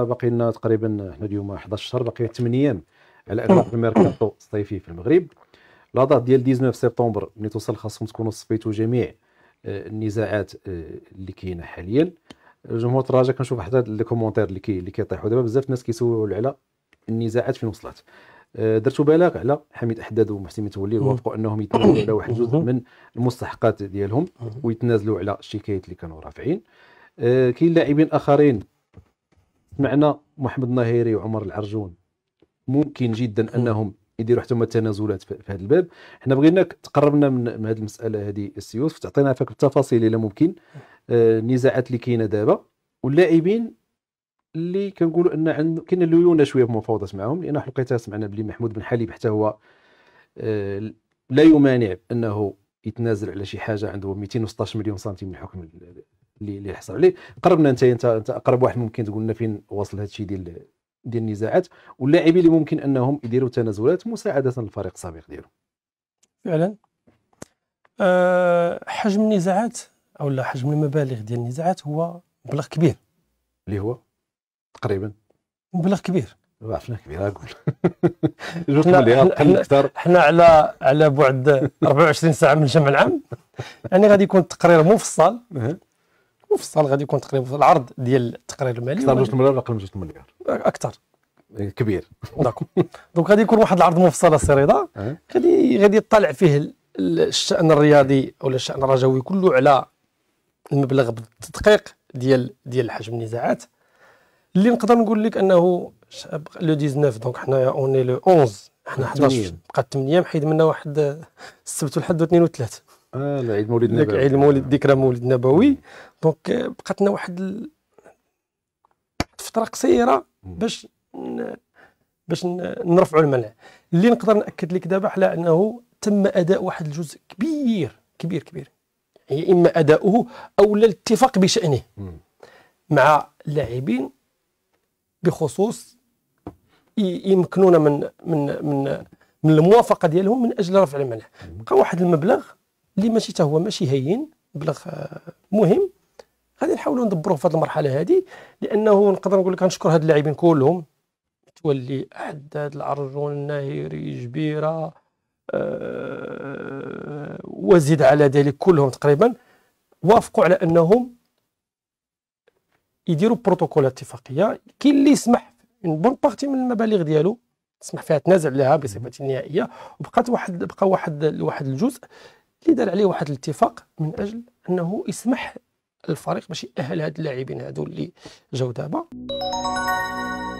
باقي لنا تقريبا حنا اليوم 11 شهر باقي 8 ايام على اغلاق الميركاتو نعم. الصيفي في المغرب لا دات ديال 19 سبتمبر ملي توصل خاصكم تكونوا صفيتوا جميع آه، النزاعات آه، اللي كاينه حاليا جمهور تراجع كنشوف حتى لي كومونتير اللي كي اللي كيطيحوا دابا بزاف الناس كيسولوا على النزاعات فين وصلت آه، درتوا بلاغ على حميد احداد ومحسن متولي وافقوا انهم يتنازلوا على واحد الجزء من المستحقات ديالهم ويتنازلوا على الشكايات اللي كانوا رافعين كاين لاعبين اخرين معنا محمد النهيري وعمر العرجون ممكن جدا انهم يديروا حتى هما تنازلات في هذا الباب حنا بغيناك تقربنا من, هذه المساله هذه السي يوسف تعطينا فيك التفاصيل الا ممكن النزاعات آه، اللي كاينه دابا واللاعبين اللي كنقولوا ان عند كاين الليونه شويه في المفاوضات معاهم لان حلقتها سمعنا بلي محمود بن حليب حتى هو آه، لا يمانع انه يتنازل على شي حاجه عنده 216 مليون سنتيم من الحكم اللي حصل عليه قربنا انت انت اقرب واحد ممكن تقول لنا فين وصل هذا الشيء ديال ديال النزاعات واللاعبين اللي ممكن انهم يديروا تنازلات مساعده للفريق السابق ديالهم فعلا أه حجم النزاعات او لا حجم المبالغ ديال النزاعات هو مبلغ كبير اللي هو تقريبا مبلغ كبير عفنا كبير اقول جوج مليار قل اكثر حنا على على بعد 24 ساعه من الجمع العام يعني غادي يكون التقرير مفصل مفصل غادي يكون تقريبا العرض ديال التقرير المالي اكثر من مليار ولا اقل من 2 مليار اكثر كبير داكو دونك غادي يكون واحد العرض مفصل السريضة أه. غادي غادي يطلع فيه الشان الرياضي ولا الشان الرجوي كله على المبلغ بالتدقيق ديال ديال حجم النزاعات اللي نقدر نقول لك انه لو 19 دونك حنايا اوني لو 11 حنا 11 بقى 8 محيد منا واحد السبت والحد واثنين وثلاث اه العيد مولد النبوي عيد مولد ذكرى مولد النبوي دونك آه، بقات لنا واحد ال... فتره قصيره باش ن... باش نرفعوا المنع اللي نقدر ناكد لك دابا على انه تم اداء واحد الجزء كبير كبير كبير هي يعني اما اداؤه او الاتفاق بشانه مع اللاعبين بخصوص يمكنونا من من من من الموافقه ديالهم من اجل رفع المنع بقى واحد المبلغ اللي ماشي حتى هو ماشي هين مبلغ آه، مهم غادي نحاولوا ندبروه في هذه المرحله هذه لانه نقدر نقول لك غنشكر هاد اللاعبين كلهم تولي حداد العرجون الناهيري جبيره أه وزيد على ذلك كلهم تقريبا وافقوا على انهم يديروا بروتوكولات اتفاقيه كي اللي يسمح بون بارتي من المبالغ ديالو تسمح فيها تنازع لها بصفه نهائيه وبقات واحد بقى واحد واحد الجزء اللي دار عليه واحد الاتفاق من اجل انه يسمح الفريق باش يأهل هاد اللاعبين هادو اللي جاو دابا